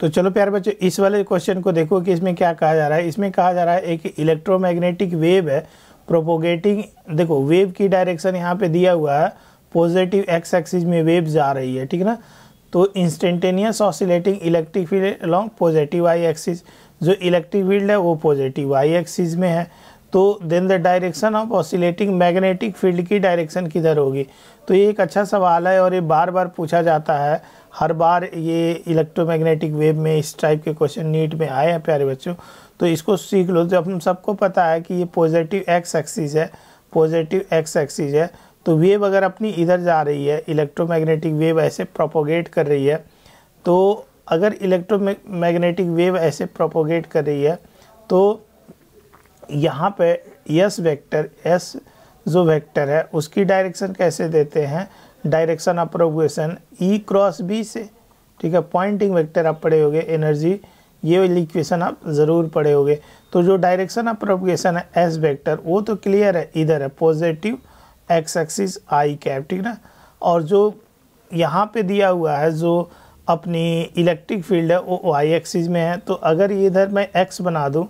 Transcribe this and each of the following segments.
तो चलो प्यार बच्चों इस वाले क्वेश्चन को देखो कि इसमें क्या कहा जा रहा है इसमें कहा जा रहा है एक इलेक्ट्रोमैग्नेटिक वेव है प्रोपोगेटिंग देखो वेव की डायरेक्शन यहाँ पे दिया हुआ है पॉजिटिव एक्स एक्सिस में वेव जा रही है ठीक है ना तो instantaneous oscillating electric field along positive Y axis जो इलेक्ट्रिक फील्ड है वो पॉजिटिव आई एक्सिस में है तो then the direction of oscillating magnetic field की डायरेक्शन किधर होगी तो ये एक अच्छा सवाल है और ये बार बार पूछा जाता है हर बार ये इलेक्ट्रोमैग्नेटिक वेव में इस टाइप के क्वेश्चन नीट में आए हैं प्यारे बच्चों तो इसको सीख लो जब हम सबको पता है कि ये पॉजिटिव एक्स एक्सीज है पॉजिटिव एक्स एक्सीज है तो वेव अगर अपनी इधर जा रही है इलेक्ट्रोमैग्नेटिक वेव ऐसे प्रोपोगेट कर रही है तो अगर इलेक्ट्रो वेव ऐसे प्रोपोगेट कर रही है तो यहाँ पे यस वेक्टर एस जो वेक्टर है उसकी डायरेक्शन कैसे देते हैं direction of progression E cross B से ठीक है पॉइंटिंग वेक्टर आप पढ़े होगे एनर्जी ये वाली इक्वेशन आप ज़रूर पढ़े होगे तो जो डायरेक्शन ऑफ प्रोपगेशन है एस वेक्टर वो तो क्लियर है इधर है positive X axis I cap ठीक ना और जो यहाँ पे दिया हुआ है जो अपनी इलेक्ट्रिक फील्ड है वो वाई एक्सिस में है तो अगर इधर मैं एक्स बना दूँ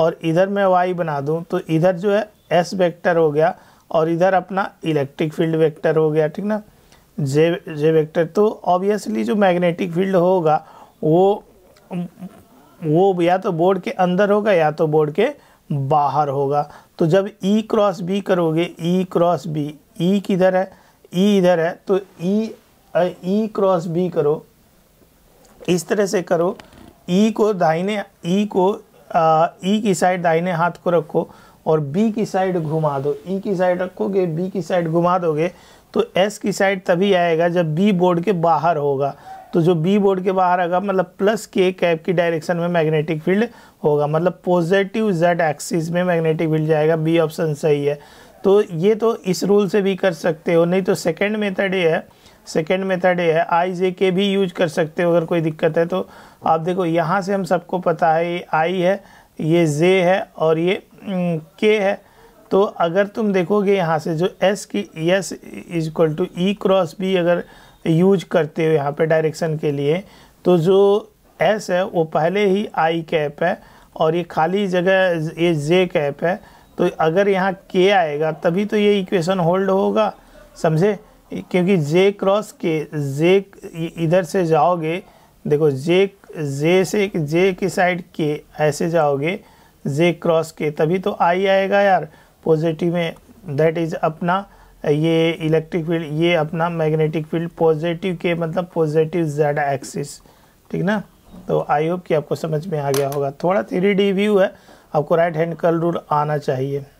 और इधर मैं वाई बना दूँ तो इधर जो है एस वेक्टर हो गया और इधर अपना इलेक्ट्रिक फील्ड वेक्टर हो गया ठीक ना जे जे वेक्टर तो ऑब्वियसली जो मैग्नेटिक फील्ड होगा वो वो या तो बोर्ड के अंदर होगा या तो बोर्ड के बाहर होगा तो जब ई क्रॉस बी करोगे ई क्रॉस बी ई किधर है ई e इधर है तो ई ई क्रॉस बी करो इस तरह से करो ई e को दाहिने ई e को ई e की साइड दाहिने हाथ को रखो और बी की साइड घुमा दो ई e की साइड रखोगे बी की साइड घुमा दोगे तो एस की साइड तभी आएगा जब बी बोर्ड के बाहर होगा तो जो बी बोर्ड के बाहर आएगा मतलब प्लस के कैप की डायरेक्शन में मैग्नेटिक फील्ड होगा मतलब पॉजिटिव जेड एक्सिस में मैग्नेटिक फील्ड जाएगा बी ऑप्शन सही है तो ये तो इस रूल से भी कर सकते हो नहीं तो सेकेंड मेथड ये है सेकेंड मेथड ये है आई जे के भी यूज कर सकते हो अगर कोई दिक्कत है तो आप देखो यहाँ से हम सबको पता है ये आई है ये जे है और ये के हम्म, है तो अगर तुम देखोगे यहाँ से जो एस की S is equal to E cross B अगर यूज करते हो यहाँ पे डायरेक्शन के लिए तो जो एस है वो पहले ही आई कैप है और ये खाली जगह ये जे कैप है तो अगर यहाँ के आएगा तभी तो ये इक्वेशन होल्ड होगा समझे क्योंकि जे क्रॉस के जे इधर से जाओगे देखो जे जे से जे की साइड के ऐसे जाओगे जे क्रॉस के तभी तो आई आएगा यार पॉजिटिव में दैट इज़ अपना ये इलेक्ट्रिक फील्ड ये अपना मैग्नेटिक फील्ड पॉजिटिव के मतलब पॉजिटिव जेड एक्सिस ठीक ना तो आई होप कि आपको समझ में आ गया होगा थोड़ा थ्री डी व्यू है आपको राइट हैंड कर्ल रूल आना चाहिए